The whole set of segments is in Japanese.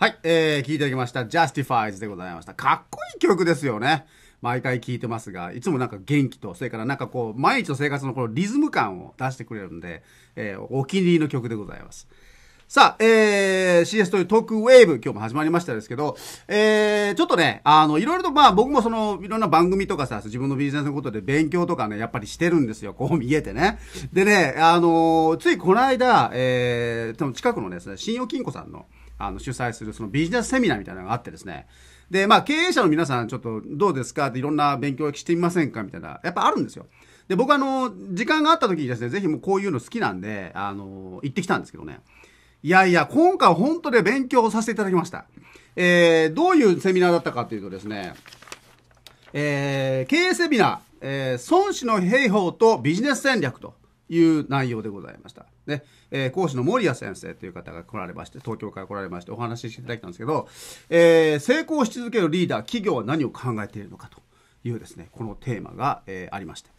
はい、えー、聴いていただきました。Justifies でございました。かっこいい曲ですよね。毎回聴いてますが、いつもなんか元気と、それからなんかこう、毎日の生活のこのリズム感を出してくれるんで、えー、お気に入りの曲でございます。さあ、えー、CS というトークウェーブ、今日も始まりましたですけど、えー、ちょっとね、あの、いろいろと、まあ僕もその、いろんな番組とかさ、自分のビジネスのことで勉強とかね、やっぱりしてるんですよ、こう見えてね。でね、あのー、ついこの間、えー、近くのですね、信用金庫さんの、あの主催するそのビジネスセミナーみたいなのがあってですねでまあ経営者の皆さんちょっとどうですかっていろんな勉強してみませんかみたいなやっぱあるんですよで僕あの時間があった時にですねぜひもうこういうの好きなんであの行ってきたんですけどねいやいや、今回本当で勉強させていただきました。えー、どういうセミナーだったかというとですね、えー、経営セミナー、えー、孫子の兵法とビジネス戦略という内容でございました。ね、えー、講師の守谷先生という方が来られまして、東京から来られましてお話ししていただいたんですけど、えー、成功し続けるリーダー、企業は何を考えているのかというですね、このテーマが、えー、ありまして。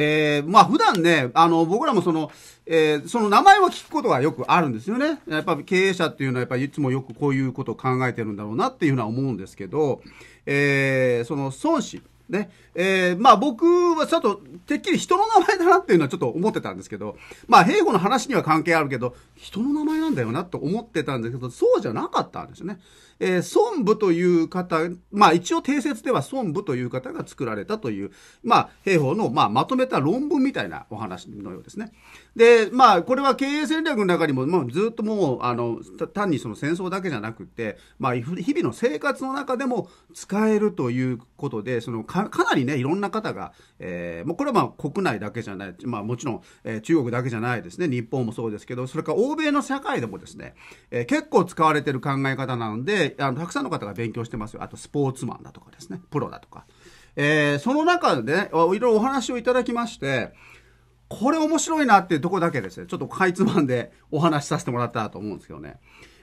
えー、まあ普段ね、あの、僕らもその、えー、その名前を聞くことがよくあるんですよね。やっぱ経営者っていうのはやっぱりいつもよくこういうことを考えてるんだろうなっていうのは思うんですけど、えー、その孫子、ね。えー、まあ僕はちょっと、てっきり人の名前だなっていうのはちょっと思ってたんですけど、まあ平凡の話には関係あるけど、人の名前なんだよなと思ってたんですけど、そうじゃなかったんですよね。えー、孫武という方、まあ一応定説では孫武という方が作られたという、まあ兵法の、まあ、まとめた論文みたいなお話のようですね。で、まあこれは経営戦略の中にも、もうずっともう、あの、単にその戦争だけじゃなくて、まあ日々の生活の中でも使えるということで、そのかかなりね、いろんな方が、えー、もうこれはまあ国内だけじゃない、まあもちろん、えー、中国だけじゃないですね、日本もそうですけど、それから欧米の社会でもですね、えー、結構使われてる考え方なので、あのたくさんの方が勉強してますよあとスポーツマンだとかですねプロだとか、えー、その中でねいろいろお話をいただきましてこれ面白いなっていうとこだけですねちょっとかいつまんでお話しさせてもらったらと思うんですけどね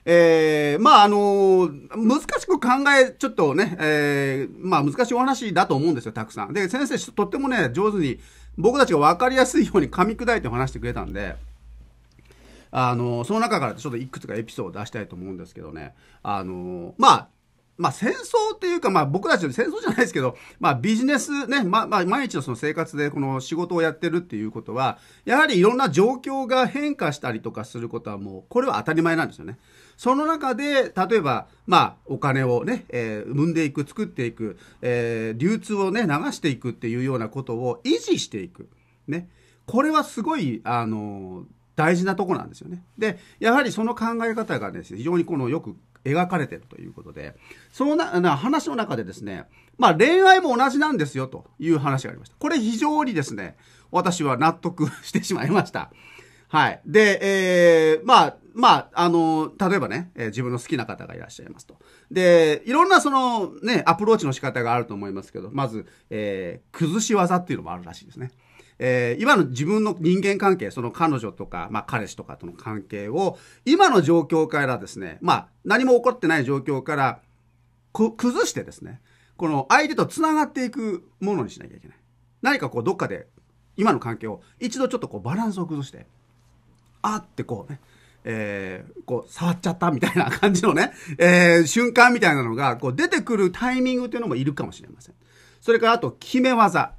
えー、まああの難しく考え、ちょっとね、えー、まあ難しいお話だと思うんですよ、たくさん。で、先生、とってもね、上手に、僕たちが分かりやすいように噛み砕いて話してくれたんで、あの、その中からちょっといくつかエピソードを出したいと思うんですけどね。あの、まあ、まあ戦争っていうか、まあ僕たちの戦争じゃないですけど、まあビジネスね、ままあ毎日のその生活でこの仕事をやってるっていうことは、やはりいろんな状況が変化したりとかすることはもう、これは当たり前なんですよね。その中で、例えば、まあお金をね、えー、生んでいく、作っていく、えー、流通をね、流していくっていうようなことを維持していく。ね。これはすごい、あの、大事なとこなんですよね。で、やはりその考え方がですね、非常にこのよく描かれてるということで、そのなな話の中でですね、まあ恋愛も同じなんですよという話がありました。これ非常にですね、私は納得してしまいました。はい。で、えー、まあ、まあ、あの、例えばね、えー、自分の好きな方がいらっしゃいますと。で、いろんなそのね、アプローチの仕方があると思いますけど、まず、えー、崩し技っていうのもあるらしいですね。えー、今の自分の人間関係、その彼女とか、まあ彼氏とかとの関係を、今の状況からですね、まあ何も起こってない状況から、崩してですね、この相手と繋がっていくものにしなきゃいけない。何かこうどっかで、今の関係を一度ちょっとこうバランスを崩して、あってこうね、えー、こう、触っちゃったみたいな感じのね、えー、瞬間みたいなのが、こう、出てくるタイミングというのもいるかもしれません。それから、あと、決め技。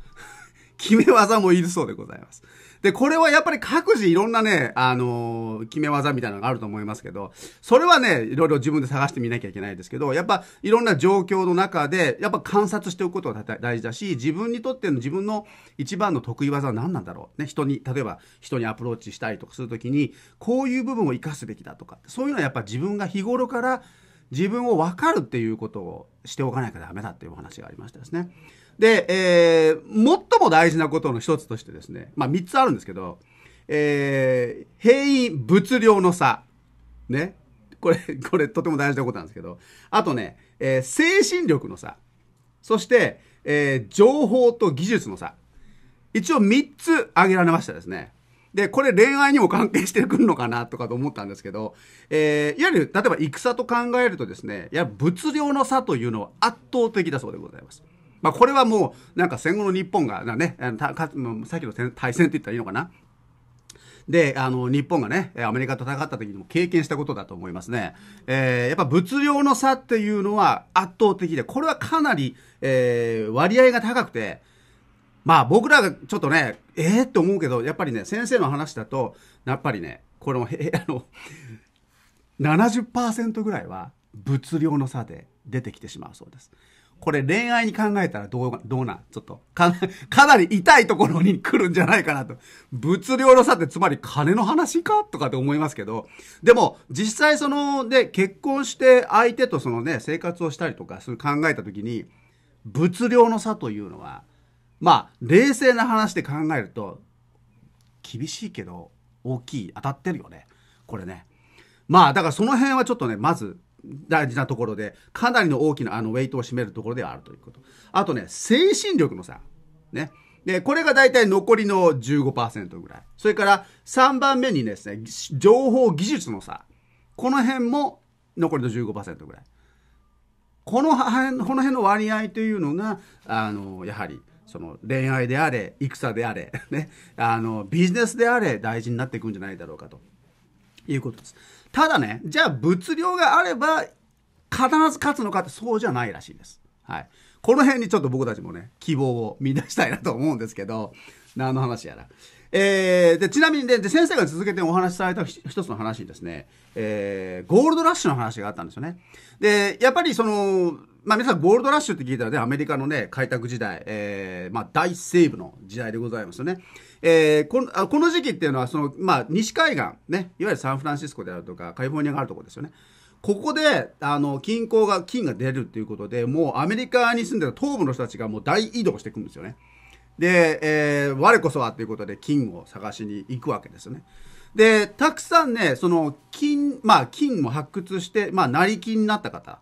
決め技もいるそうでございます。で、これはやっぱり各自いろんなね、あのー、決め技みたいなのがあると思いますけど、それはね、いろいろ自分で探してみなきゃいけないですけど、やっぱいろんな状況の中で、やっぱ観察しておくことが大事だし、自分にとっての自分の一番の得意技は何なんだろう。ね、人に、例えば人にアプローチしたりとかするときに、こういう部分を活かすべきだとか、そういうのはやっぱ自分が日頃から自分を分かるっていうことをしておかなきゃダメだっていうお話がありましたですね。で、えー、最も大事なことの一つとしてですね、まあ三つあるんですけど、えー、平因物量の差。ね。これ、これとても大事なことなんですけど、あとね、えー、精神力の差。そして、えー、情報と技術の差。一応三つ挙げられましたですね。で、これ恋愛にも関係してくるのかなとかと思ったんですけど、えー、いわゆる、例えば戦と考えるとですね、いや、物量の差というのは圧倒的だそうでございます。まあ、これはもうなんか戦後の日本がねさっきの対戦って言ったらいいのかなで、あの、日本がね、アメリカと戦った時にも経験したことだと思いますね。えー、やっぱ物量の差っていうのは圧倒的で、これはかなり、えー、割合が高くて、まあ僕らがちょっとね、ええー、っ思うけど、やっぱりね、先生の話だと、やっぱりね、この、えー、あの、70%ぐらいは物量の差で出てきてしまうそうです。これ恋愛に考えたらどう、どうなんちょっと、か、かなり痛いところに来るんじゃないかなと。物量の差ってつまり金の話かとかって思いますけど、でも、実際その、で、結婚して相手とそのね、生活をしたりとか、そう考えた時に、物量の差というのは、まあ、冷静な話で考えると、厳しいけど、大きい、当たってるよね。これね。まあ、だからその辺はちょっとね、まず、大事なところで、かなりの大きなあのウェイトを占めるところではあるということ。あとね、精神力の差。ね。で、これが大体残りの15%ぐらい。それから3番目にですね、情報技術の差。この辺も残りの15%ぐらい。この辺、この辺の割合というのが、あの、やはり、その恋愛であれ、戦であれ、ね、あの、ビジネスであれ、大事になっていくんじゃないだろうかということです。ただね、じゃあ物量があれば必ず勝つのかってそうじゃないらしいです。はい。この辺にちょっと僕たちもね、希望を見出したいなと思うんですけど、何の話やら。えー、で、ちなみにね、で、先生が続けてお話しされた一つの話にですね、えー、ゴールドラッシュの話があったんですよね。で、やっぱりその、まあ皆さんゴールドラッシュって聞いたらね、アメリカのね、開拓時代、えー、まあ大西部の時代でございますよね。えー、このこの時期っていうのは、その、まあ西海岸、ね、いわゆるサンフランシスコであるとか、カリフォルニアがあるところですよね。ここで、あの、金鉱が、金が出るっていうことで、もうアメリカに住んでる東部の人たちがもう大移動していくんですよね。で、えー、我こそはっていうことで金を探しに行くわけですよね。で、たくさんね、その金、まあ金も発掘して、まあ成金になった方、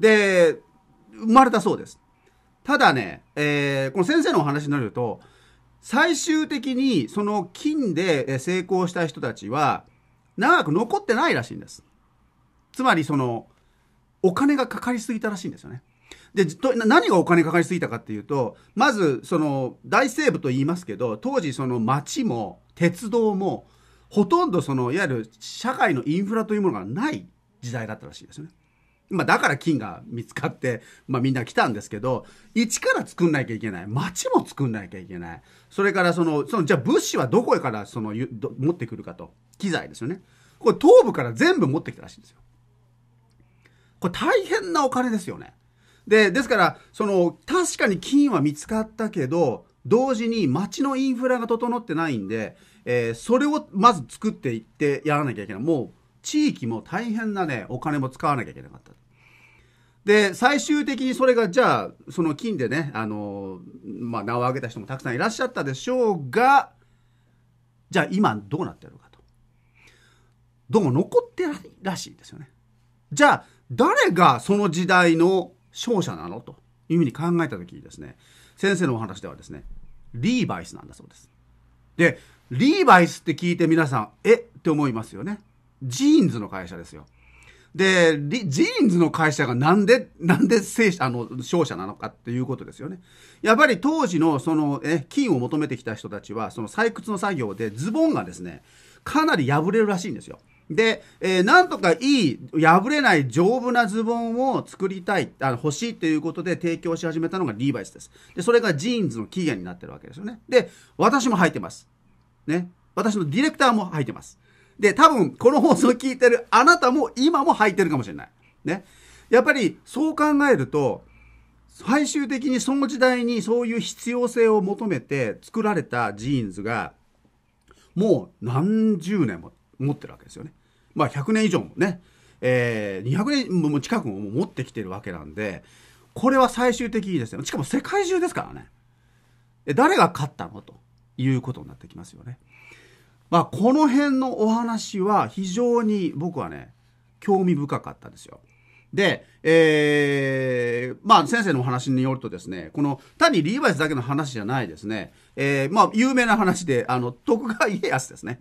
で、生まれたそうです。ただね、えー、この先生のお話になると、最終的にその金で成功した人たちは、長く残ってないらしいんです。つまりその、お金がかかりすぎたらしいんですよね。で、何がお金かかりすぎたかっていうと、まず、その、大西部と言いますけど、当時その町も、鉄道も、ほとんどその、いわゆる社会のインフラというものがない時代だったらしいですよね。まあ、だから金が見つかって、まあ、みんな来たんですけど、一から作んなきゃいけない。町も作んなきゃいけない。それからその、その、じゃあ物資はどこへからその、持ってくるかと。機材ですよね。これ東部から全部持ってきたらしいんですよ。これ大変なお金ですよね。で、ですから、その、確かに金は見つかったけど、同時に町のインフラが整ってないんで、えー、それをまず作っていってやらなきゃいけない。もう地域も大変なね、お金も使わなきゃいけなかった。で、最終的にそれが、じゃあ、その金でね、あの、まあ、名を挙げた人もたくさんいらっしゃったでしょうが、じゃあ今どうなってるのかと。どうも残ってないらしいですよね。じゃあ、誰がその時代の勝者なのというふうに考えた時にですね、先生のお話ではですね、リーバイスなんだそうです。で、リーバイスって聞いて皆さん、えって思いますよね。ジーンズの会社ですよ。で、ジーンズの会社がなんで、なんで正あの、勝者なのかっていうことですよね。やっぱり当時のその、え、金を求めてきた人たちは、その採掘の作業でズボンがですね、かなり破れるらしいんですよ。で、えー、なんとかいい、破れない丈夫なズボンを作りたい、あの欲しいということで提供し始めたのがリーバイスです。で、それがジーンズの起源になってるわけですよね。で、私も履いてます。ね。私のディレクターも履いてます。で、多分、この放送を聞いてるあなたも今も履いてるかもしれない。ね。やっぱり、そう考えると、最終的にその時代にそういう必要性を求めて作られたジーンズが、もう何十年も持ってるわけですよね。まあ、100年以上もね、えー、200年も近くも持ってきてるわけなんで、これは最終的にですね、しかも世界中ですからね。誰が勝ったのということになってきますよね。まあ、この辺のお話は非常に僕はね、興味深かったんですよ。で、えー、まあ先生のお話によるとですね、この単にリーバイスだけの話じゃないですね、えー、まあ有名な話で、あの、徳川家康ですね。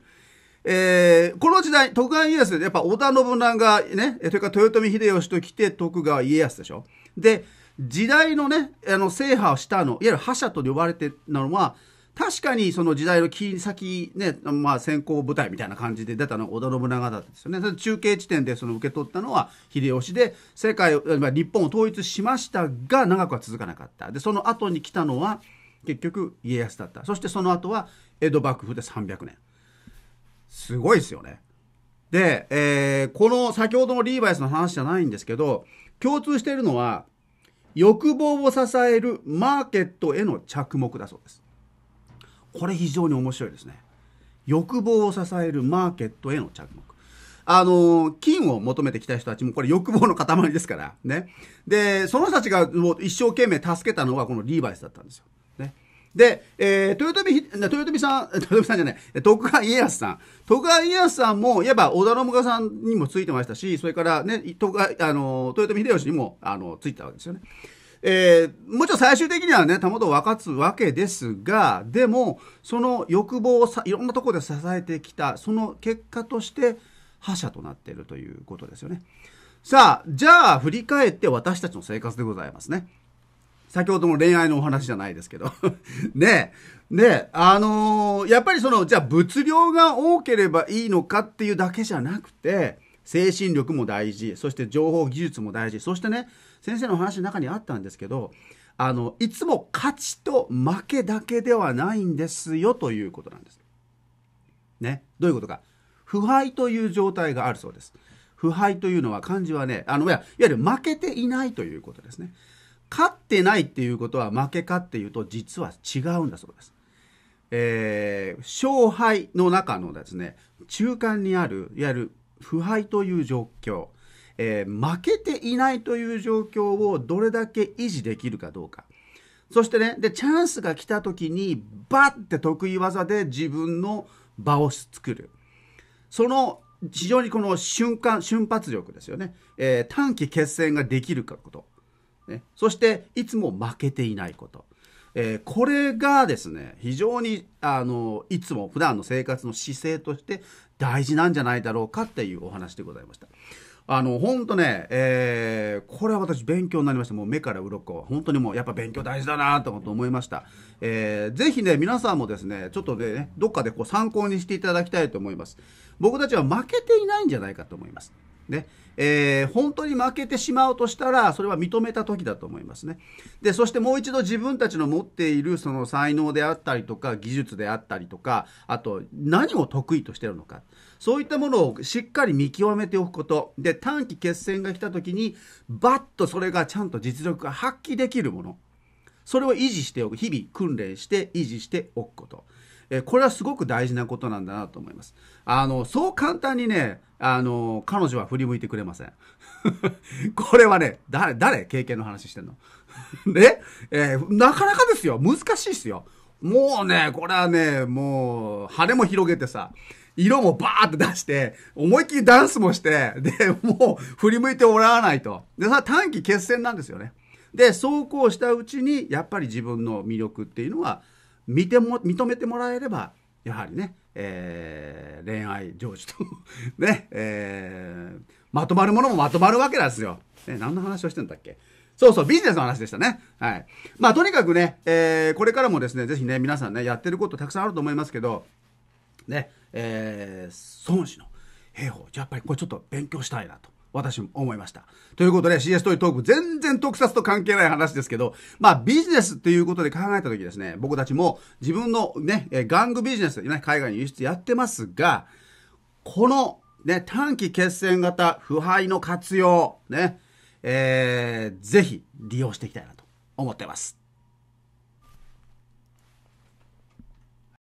えー、この時代、徳川家康やっぱ織田信長ね、それから豊臣秀吉と来て徳川家康でしょ。で、時代のね、あの制覇をしたの、いわゆる覇者と呼ばれてたのは、確かにその時代の切り先、ねまあ、先行部隊みたいな感じで出たのが織田信長だったんですよね。中継地点でその受け取ったのは秀吉で世界、まあ、日本を統一しましたが長くは続かなかった。でその後に来たのは結局家康だった。そしてその後は江戸幕府で300年。すごいですよね。で、えー、この先ほどのリーバイスの話じゃないんですけど共通しているのは欲望を支えるマーケットへの着目だそうです。これ非常に面白いですね欲望を支えるマーケットへの着目あの、金を求めてきた人たちもこれ欲望の塊ですからね。で、その人たちがもう一生懸命助けたのがこのリーバイスだったんですよ。ね。で、えー、豊臣、豊臣さん、豊臣さんじゃない、徳川家康さん。徳川家康さんも、いわば織田信長さんにもついてましたし、それからね、徳川、あの、豊臣秀吉にも、あの、ついてたわけですよね。えー、もちろん最終的にはね、たもとを分かつわけですが、でも、その欲望をさいろんなところで支えてきた、その結果として、覇者となっているということですよね。さあ、じゃあ、振り返って私たちの生活でございますね。先ほどの恋愛のお話じゃないですけど ねえ、ねえ、あのー、やっぱりその、じゃあ物量が多ければいいのかっていうだけじゃなくて、精神力も大事そして情報技術も大事そしてね先生の話の中にあったんですけどあのいつも勝ちと負けだけではないんですよということなんです。ね、どういうことか腐敗という状態があるそうです。腐敗というのは漢字はねあのいわゆる負けていないということですね。勝ってないっていうことは負けかっていうと実は違うんだそうです。えー、勝敗の中のですね中間にあるいわゆる不敗という状況、えー、負けていないという状況をどれだけ維持できるかどうか。そしてね、で、チャンスが来た時に、バッて得意技で自分の場を作る。その、非常にこの瞬間、瞬発力ですよね。えー、短期決戦ができるかこと。ね、そして、いつも負けていないこと。えー、これがですね、非常に、あの、いつも普段の生活の姿勢として大事なんじゃないだろうかっていうお話でございました。あの、ほんとね、えー、これは私勉強になりました。もう目から鱗本当にもうやっぱ勉強大事だなと思いました。えー、ぜひね、皆さんもですね、ちょっとね、どっかでこう参考にしていただきたいと思います。僕たちは負けていないんじゃないかと思います。ねえー、本当に負けてしまうとしたらそれは認めた時だと思いますねでそしてもう一度自分たちの持っているその才能であったりとか技術であったりとかあと何を得意としてるのかそういったものをしっかり見極めておくことで短期決戦が来た時にバッとそれがちゃんと実力が発揮できるものそれを維持しておく日々訓練して維持しておくことえこれはすごく大事なことなんだなと思います。あの、そう簡単にね、あの、彼女は振り向いてくれません。これはね、誰、誰経験の話してんの ねえー、なかなかですよ。難しいですよ。もうね、これはね、もう、羽も広げてさ、色もバーって出して、思いっきりダンスもして、で、もう振り向いてもらわないと。で、さ、短期決戦なんですよね。で、そうこうしたうちに、やっぱり自分の魅力っていうのは、見ても認めてもらえればやはりね、えー、恋愛成就と ね、えー、まとまるものもまとまるわけなんですよ。ね、何の話をしてんだっけそうそう、ビジネスの話でしたね。はい。まあ、とにかくね、えー、これからもですね、ぜひね、皆さんね、やってることたくさんあると思いますけど、ね、えー、孫子の兵法、やっぱりこれちょっと勉強したいなと。私も思いました。ということで CS トイトーク、全然特撮と関係ない話ですけど、まあビジネスっていうことで考えた時ですね、僕たちも自分のね、玩具ビジネスでね、海外に輸出やってますが、このね、短期決戦型腐敗の活用、ね、えー、ぜひ利用していきたいなと思ってます。